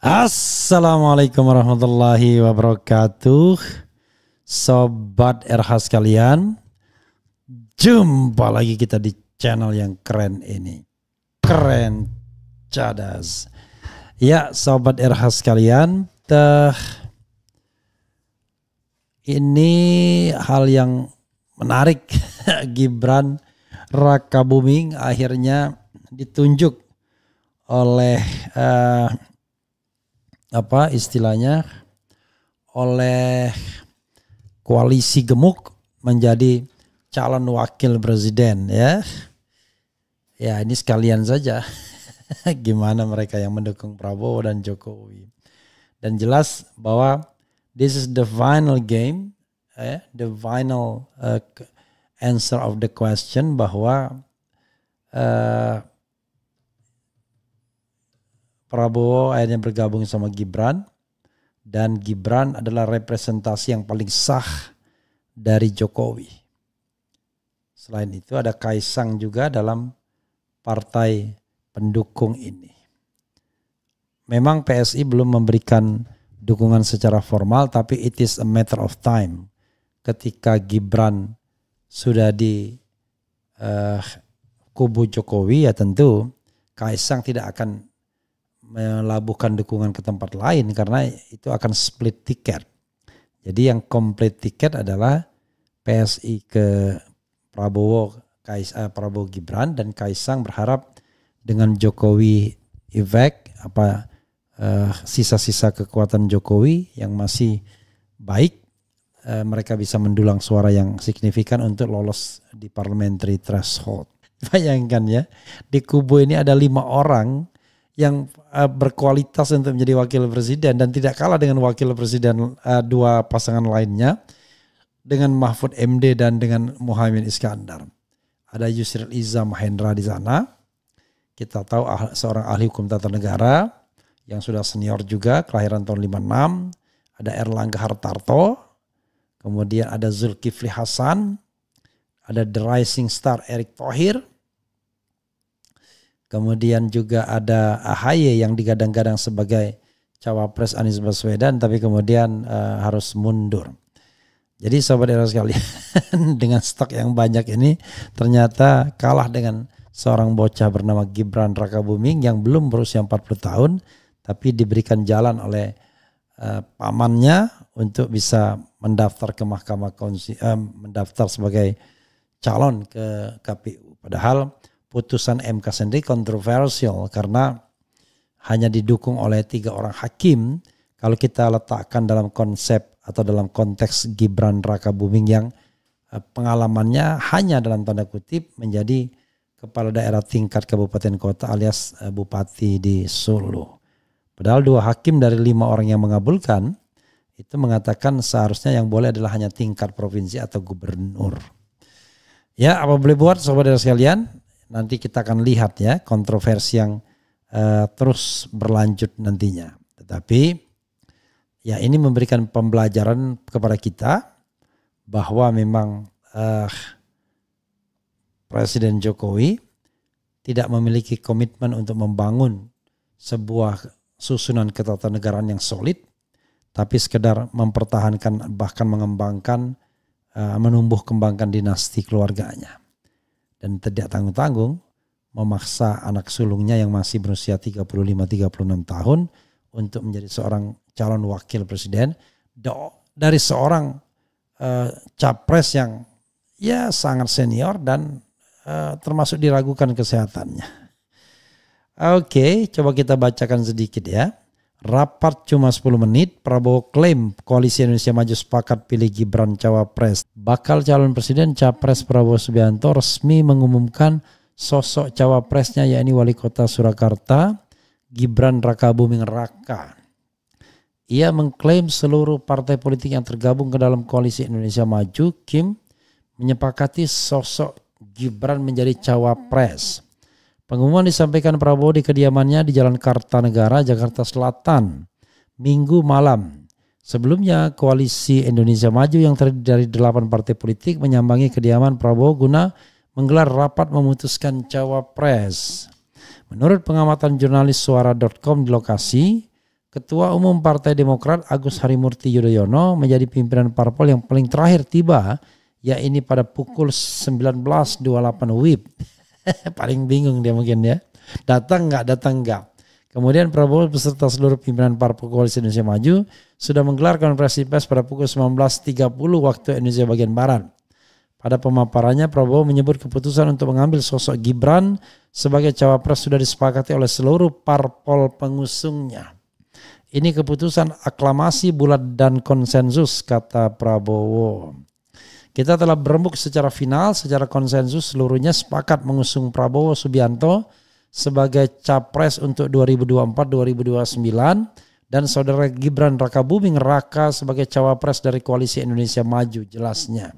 Assalamualaikum warahmatullahi wabarakatuh Sobat RH sekalian Jumpa lagi kita di channel yang keren ini Keren cadas Ya sobat RH sekalian teh, Ini hal yang menarik Gibran Raka Buming akhirnya ditunjuk oleh uh, apa istilahnya oleh koalisi gemuk menjadi calon wakil presiden ya. Ya ini sekalian saja gimana mereka yang mendukung Prabowo dan Jokowi. Dan jelas bahwa this is the final game, eh, the final uh, answer of the question bahwa uh, Prabowo akhirnya bergabung sama Gibran dan Gibran adalah representasi yang paling sah dari Jokowi. Selain itu ada Kaisang juga dalam partai pendukung ini. Memang PSI belum memberikan dukungan secara formal tapi it is a matter of time ketika Gibran sudah di uh, kubu Jokowi ya tentu Kaisang tidak akan melabuhkan dukungan ke tempat lain karena itu akan split tiket. Jadi yang complete tiket adalah PSI ke Prabowo Kais, eh, Prabowo Gibran dan Kaisang berharap dengan Jokowi efek apa eh, sisa-sisa eh, kekuatan Jokowi yang masih baik eh, mereka bisa mendulang suara yang signifikan untuk lolos di parliamentary threshold. Bayangkan ya, di kubu ini ada lima orang yang uh, berkualitas untuk menjadi wakil presiden dan tidak kalah dengan wakil presiden uh, dua pasangan lainnya dengan Mahfud MD dan dengan Muhammad Iskandar. Ada Yusril Iza Mahendra di sana. Kita tahu ah, seorang ahli hukum tata negara yang sudah senior juga kelahiran tahun 56. Ada Erlangga Hartarto. Kemudian ada Zulkifli Hasan. Ada The Rising Star Erick Thohir Kemudian juga ada AHY yang digadang-gadang sebagai cawapres Anies Baswedan tapi kemudian uh, harus mundur. Jadi sobat era sekalian dengan stok yang banyak ini ternyata kalah dengan seorang bocah bernama Gibran Raka Buming yang belum berusia 40 tahun tapi diberikan jalan oleh uh, pamannya untuk bisa mendaftar ke Mahkamah Konstitusi uh, eh, mendaftar sebagai calon ke KPU padahal putusan MK sendiri kontroversial karena hanya didukung oleh tiga orang hakim kalau kita letakkan dalam konsep atau dalam konteks Gibran Raka Buming yang eh, pengalamannya hanya dalam tanda kutip menjadi kepala daerah tingkat kabupaten kota alias eh, bupati di Solo. Padahal dua hakim dari lima orang yang mengabulkan itu mengatakan seharusnya yang boleh adalah hanya tingkat provinsi atau gubernur. Ya, apa boleh buat sobat dan sekalian? nanti kita akan lihat ya kontroversi yang uh, terus berlanjut nantinya. Tetapi ya ini memberikan pembelajaran kepada kita bahwa memang uh, Presiden Jokowi tidak memiliki komitmen untuk membangun sebuah susunan ketatanegaraan yang solid, tapi sekedar mempertahankan bahkan mengembangkan uh, menumbuh kembangkan dinasti keluarganya dan tidak tanggung-tanggung memaksa anak sulungnya yang masih berusia 35-36 tahun untuk menjadi seorang calon wakil presiden dari seorang uh, capres yang ya sangat senior dan uh, termasuk diragukan kesehatannya. Oke, okay, coba kita bacakan sedikit ya. Rapat cuma 10 menit, Prabowo klaim koalisi Indonesia Maju sepakat pilih Gibran Cawapres. Bakal calon presiden Capres Prabowo Subianto resmi mengumumkan sosok Cawapresnya yakni Wali Kota Surakarta, Gibran Raka Buming Raka. Ia mengklaim seluruh partai politik yang tergabung ke dalam koalisi Indonesia Maju, Kim, menyepakati sosok Gibran menjadi Cawapres. Pengumuman disampaikan Prabowo di kediamannya di Jalan Kartanegara, Jakarta Selatan, Minggu malam. Sebelumnya, Koalisi Indonesia Maju yang terdiri dari delapan partai politik menyambangi kediaman Prabowo guna menggelar rapat memutuskan cawapres. Menurut pengamatan jurnalis suara.com di lokasi, Ketua Umum Partai Demokrat Agus Harimurti Yudhoyono menjadi pimpinan parpol yang paling terakhir tiba, yakni pada pukul 19.28 WIB Paling bingung dia mungkin ya. Datang nggak, datang nggak. Kemudian Prabowo beserta seluruh pimpinan Parpol Koalisi Indonesia Maju sudah menggelar konferensi pers pada pukul 19.30 waktu Indonesia bagian Barat. Pada pemaparannya Prabowo menyebut keputusan untuk mengambil sosok Gibran sebagai cawapres sudah disepakati oleh seluruh parpol pengusungnya. Ini keputusan aklamasi bulat dan konsensus kata Prabowo. Kita telah berembuk secara final, secara konsensus seluruhnya sepakat mengusung Prabowo Subianto sebagai capres untuk 2024-2029 dan saudara Gibran Raka Buming Raka sebagai cawapres dari Koalisi Indonesia Maju jelasnya.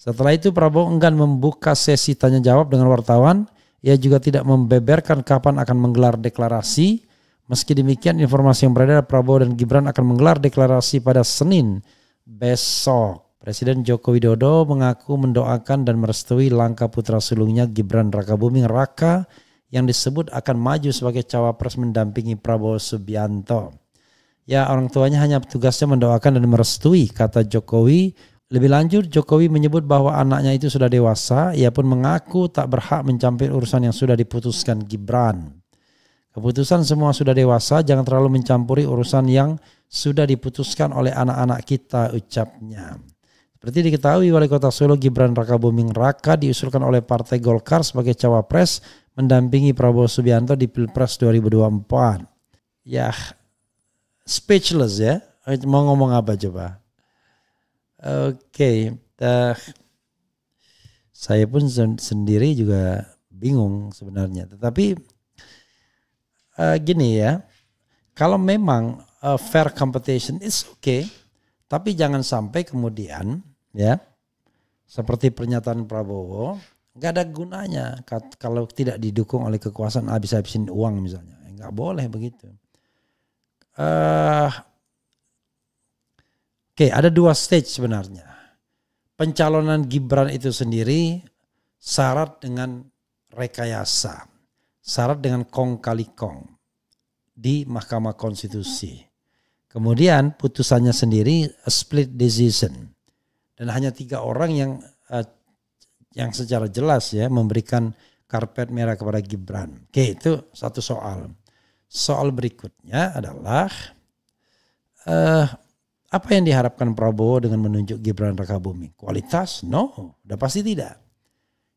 Setelah itu Prabowo enggan membuka sesi tanya jawab dengan wartawan. Ia juga tidak membeberkan kapan akan menggelar deklarasi. Meski demikian informasi yang beredar Prabowo dan Gibran akan menggelar deklarasi pada Senin besok. Presiden Joko Widodo mengaku mendoakan dan merestui langkah putra sulungnya Gibran Rakabuming Raka yang disebut akan maju sebagai cawapres mendampingi Prabowo Subianto. Ya orang tuanya hanya tugasnya mendoakan dan merestui kata Jokowi. Lebih lanjut Jokowi menyebut bahwa anaknya itu sudah dewasa, ia pun mengaku tak berhak mencampur urusan yang sudah diputuskan Gibran. Keputusan semua sudah dewasa, jangan terlalu mencampuri urusan yang sudah diputuskan oleh anak-anak kita ucapnya. Berarti diketahui, Wali Kota Solo Gibran Raka Buming Raka diusulkan oleh Partai Golkar sebagai cawapres mendampingi Prabowo Subianto di Pilpres 2024. Ya, speechless ya. Mau ngomong apa coba? Oke, okay. saya pun sendiri juga bingung sebenarnya. Tetapi uh, gini ya, kalau memang uh, fair competition is okay, tapi jangan sampai kemudian ya seperti pernyataan Prabowo nggak ada gunanya kalau tidak didukung oleh kekuasaan habis-habisin uang misalnya eh, nggak boleh begitu uh, oke okay, ada dua stage sebenarnya pencalonan Gibran itu sendiri syarat dengan rekayasa syarat dengan kong kali kong di Mahkamah Konstitusi kemudian putusannya sendiri split decision dan hanya tiga orang yang uh, yang secara jelas ya memberikan karpet merah kepada Gibran. Oke, itu satu soal. Soal berikutnya adalah uh, apa yang diharapkan Prabowo dengan menunjuk Gibran Rakabumi? Kualitas? No, udah pasti tidak.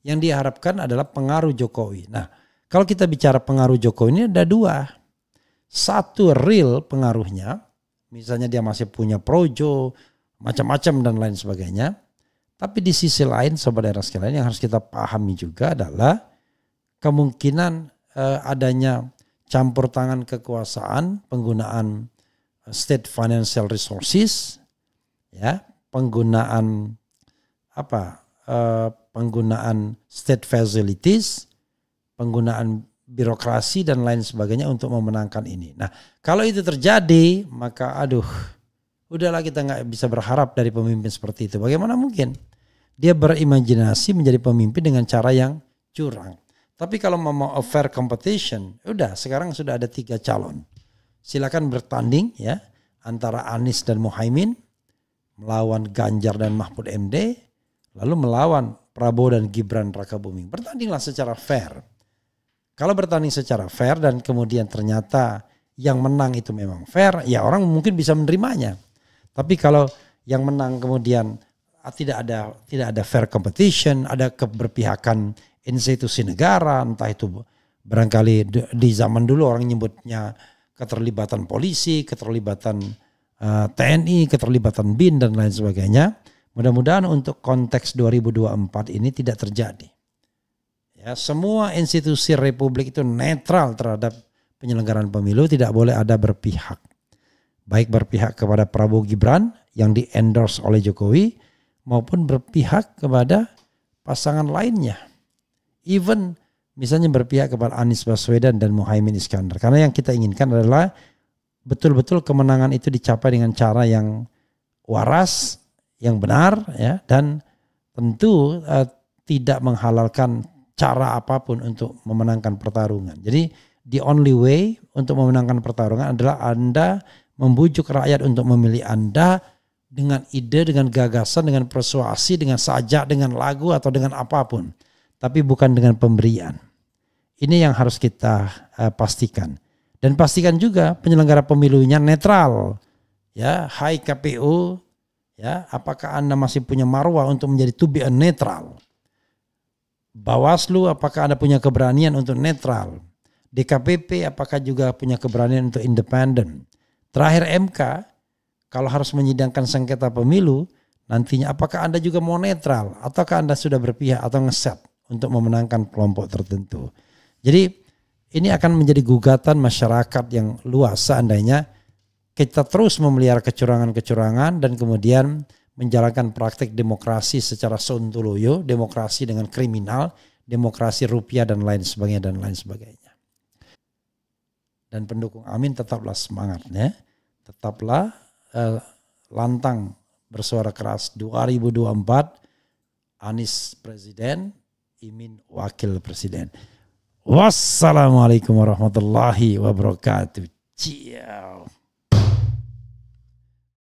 Yang diharapkan adalah pengaruh Jokowi. Nah, kalau kita bicara pengaruh Jokowi ini ada dua. Satu real pengaruhnya, misalnya dia masih punya projo, macam-macam dan lain sebagainya. Tapi di sisi lain saudara sekalian yang harus kita pahami juga adalah kemungkinan eh, adanya campur tangan kekuasaan, penggunaan eh, state financial resources, ya, penggunaan apa? Eh, penggunaan state facilities, penggunaan birokrasi dan lain sebagainya untuk memenangkan ini. Nah, kalau itu terjadi, maka aduh udahlah kita nggak bisa berharap dari pemimpin seperti itu. Bagaimana mungkin? Dia berimajinasi menjadi pemimpin dengan cara yang curang. Tapi kalau mau a fair competition, udah sekarang sudah ada tiga calon. Silakan bertanding ya antara Anies dan Muhaimin melawan Ganjar dan Mahfud MD, lalu melawan Prabowo dan Gibran Raka Buming. Bertandinglah secara fair. Kalau bertanding secara fair dan kemudian ternyata yang menang itu memang fair, ya orang mungkin bisa menerimanya. Tapi kalau yang menang kemudian ah, tidak ada tidak ada fair competition, ada keberpihakan institusi negara, entah itu barangkali di zaman dulu orang nyebutnya keterlibatan polisi, keterlibatan ah, TNI, keterlibatan BIN dan lain sebagainya. Mudah-mudahan untuk konteks 2024 ini tidak terjadi. Ya, semua institusi republik itu netral terhadap penyelenggaraan pemilu, tidak boleh ada berpihak baik berpihak kepada Prabowo Gibran yang diendorse oleh Jokowi maupun berpihak kepada pasangan lainnya. Even misalnya berpihak kepada Anies Baswedan dan Muhaymin Iskandar. Karena yang kita inginkan adalah betul-betul kemenangan itu dicapai dengan cara yang waras, yang benar ya dan tentu uh, tidak menghalalkan cara apapun untuk memenangkan pertarungan. Jadi the only way untuk memenangkan pertarungan adalah Anda membujuk rakyat untuk memilih Anda dengan ide, dengan gagasan, dengan persuasi, dengan sajak, dengan lagu atau dengan apapun, tapi bukan dengan pemberian. Ini yang harus kita eh, pastikan. Dan pastikan juga penyelenggara pemilunya netral. Ya, hai KPU, ya, apakah Anda masih punya marwah untuk menjadi to be netral? Bawaslu, apakah Anda punya keberanian untuk netral? DKPP, apakah juga punya keberanian untuk independen? Terakhir MK, kalau harus menyidangkan sengketa pemilu, nantinya apakah Anda juga mau netral ataukah Anda sudah berpihak atau ngeset untuk memenangkan kelompok tertentu. Jadi ini akan menjadi gugatan masyarakat yang luas seandainya kita terus memelihara kecurangan-kecurangan dan kemudian menjalankan praktik demokrasi secara sontoloyo, demokrasi dengan kriminal, demokrasi rupiah dan lain sebagainya dan lain sebagainya dan pendukung Amin tetaplah semangatnya, tetaplah eh, lantang bersuara keras 2024 Anies presiden, Imin wakil presiden. Wassalamualaikum warahmatullahi wabarakatuh. Ciao.